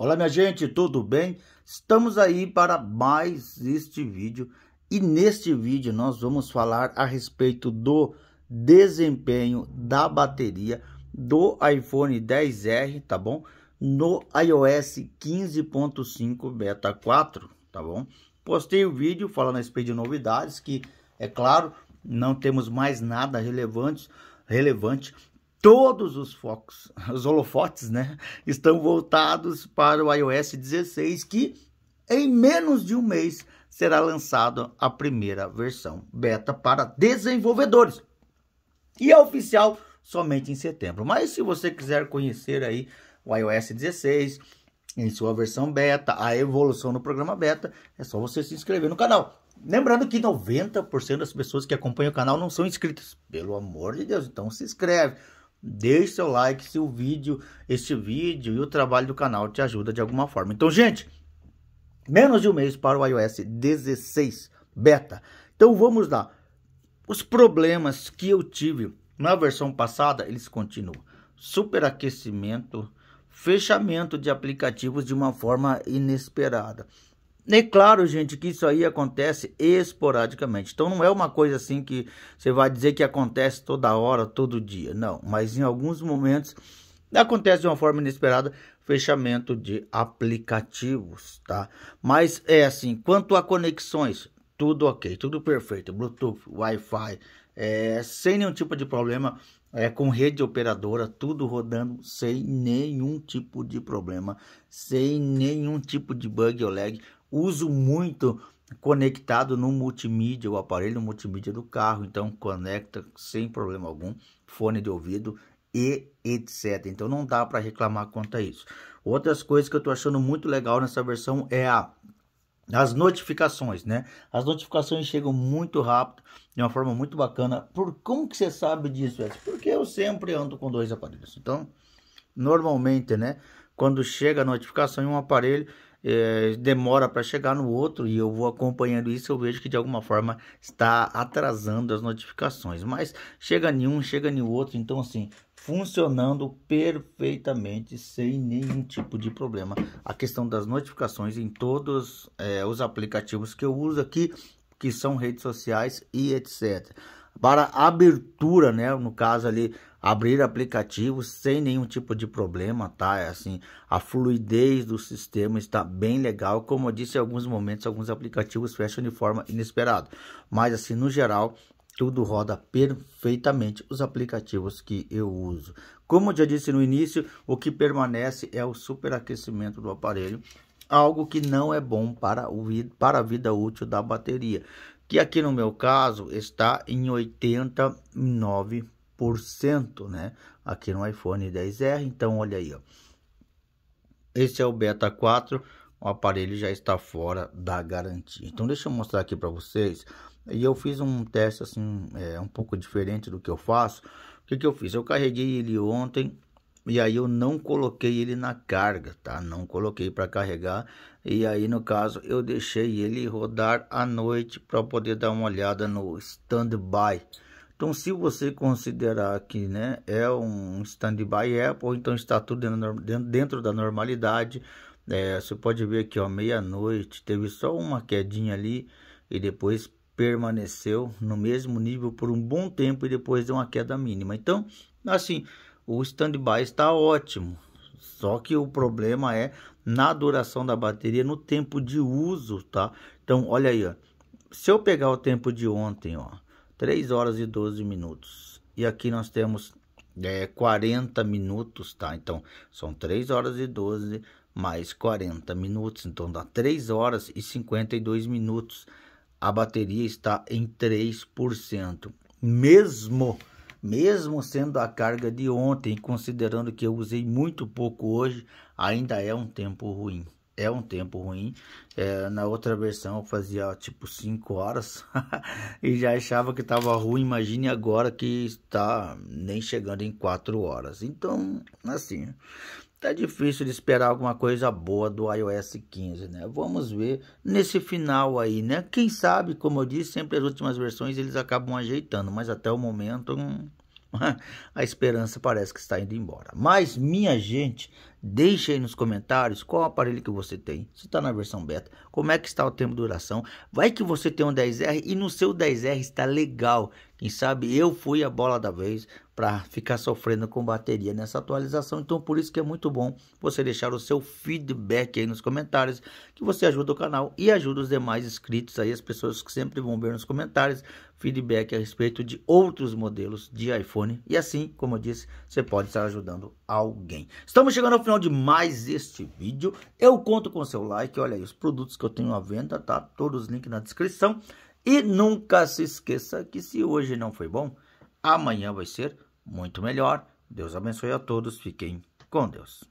Olá, minha gente, tudo bem? Estamos aí para mais este vídeo e neste vídeo nós vamos falar a respeito do desempenho da bateria do iPhone 10R, tá bom? No iOS 15.5 Beta 4, tá bom? Postei o vídeo falando a respeito de novidades que, é claro, não temos mais nada relevante, relevante todos os focos, os holofotes, né, estão voltados para o iOS 16, que em menos de um mês será lançada a primeira versão beta para desenvolvedores. E é oficial somente em setembro. Mas se você quiser conhecer aí o iOS 16 em sua versão beta, a evolução do programa beta, é só você se inscrever no canal. Lembrando que 90% das pessoas que acompanham o canal não são inscritas. Pelo amor de Deus, então se inscreve Deixe seu like se o vídeo, este vídeo e o trabalho do canal te ajuda de alguma forma. Então, gente, menos de um mês para o iOS 16 beta. Então, vamos lá. Os problemas que eu tive na versão passada, eles continuam. Superaquecimento, fechamento de aplicativos de uma forma inesperada. É claro, gente, que isso aí acontece esporadicamente. Então não é uma coisa assim que você vai dizer que acontece toda hora, todo dia. Não, mas em alguns momentos acontece de uma forma inesperada fechamento de aplicativos, tá? Mas é assim, quanto a conexões, tudo ok, tudo perfeito, Bluetooth, Wi-Fi, é, sem nenhum tipo de problema, é, com rede operadora, tudo rodando sem nenhum tipo de problema, sem nenhum tipo de bug ou lag uso muito conectado no multimídia, o aparelho multimídia do carro, então conecta sem problema algum, fone de ouvido e etc. Então não dá para reclamar quanto a isso. Outras coisas que eu estou achando muito legal nessa versão é a as notificações, né? As notificações chegam muito rápido, de uma forma muito bacana. Por como que você sabe disso, Edson? Porque eu sempre ando com dois aparelhos. Então, normalmente, né, quando chega a notificação em um aparelho, é, demora para chegar no outro e eu vou acompanhando isso, eu vejo que de alguma forma está atrasando as notificações, mas chega em um, chega em outro, então assim, funcionando perfeitamente sem nenhum tipo de problema. A questão das notificações em todos é, os aplicativos que eu uso aqui, que são redes sociais e etc. Para abertura, né, no caso ali abrir aplicativos sem nenhum tipo de problema, tá? É assim, a fluidez do sistema está bem legal. Como eu disse, em alguns momentos, alguns aplicativos fecham de forma inesperada. Mas assim, no geral, tudo roda perfeitamente os aplicativos que eu uso. Como eu já disse no início, o que permanece é o superaquecimento do aparelho, algo que não é bom para, o, para a vida útil da bateria, que aqui no meu caso está em 89% né? Aqui no iPhone 10R, então olha aí, ó. Esse é o Beta 4, o aparelho já está fora da garantia. Então deixa eu mostrar aqui para vocês. E eu fiz um teste assim, é, um pouco diferente do que eu faço. O que, que eu fiz? Eu carreguei ele ontem e aí eu não coloquei ele na carga, tá? Não coloquei para carregar. E aí no caso eu deixei ele rodar à noite para poder dar uma olhada no standby então, se você considerar que né, é um stand-by Apple, então está tudo dentro, dentro da normalidade. É, você pode ver aqui, ó, meia-noite, teve só uma quedinha ali e depois permaneceu no mesmo nível por um bom tempo e depois deu uma queda mínima. Então, assim, o stand-by está ótimo. Só que o problema é na duração da bateria, no tempo de uso, tá? Então, olha aí, ó. Se eu pegar o tempo de ontem, ó, 3 horas e 12 minutos. E aqui nós temos é, 40 minutos, tá? Então, são 3 horas e 12 mais 40 minutos. Então, dá 3 horas e 52 minutos. A bateria está em 3%. Mesmo, mesmo sendo a carga de ontem, considerando que eu usei muito pouco hoje, ainda é um tempo ruim é um tempo ruim. É, na outra versão eu fazia tipo 5 horas e já achava que estava ruim. Imagine agora que está nem chegando em 4 horas. Então, assim, tá difícil de esperar alguma coisa boa do iOS 15, né? Vamos ver nesse final aí, né? Quem sabe, como eu disse, sempre as últimas versões eles acabam ajeitando, mas até o momento. Hum a esperança parece que está indo embora. Mas, minha gente, Deixe aí nos comentários qual aparelho que você tem, se está na versão beta, como é que está o tempo de duração. Vai que você tem um 10R e no seu 10R está legal. Quem sabe eu fui a bola da vez para ficar sofrendo com bateria nessa atualização. Então por isso que é muito bom você deixar o seu feedback aí nos comentários, que você ajuda o canal e ajuda os demais inscritos aí, as pessoas que sempre vão ver nos comentários feedback a respeito de outros modelos de iPhone. E assim, como eu disse, você pode estar ajudando alguém. Estamos chegando ao final de mais este vídeo. Eu conto com seu like. Olha aí, os produtos que eu tenho à venda, tá? Todos os links na descrição. E nunca se esqueça que se hoje não foi bom, amanhã vai ser muito melhor. Deus abençoe a todos. Fiquem com Deus.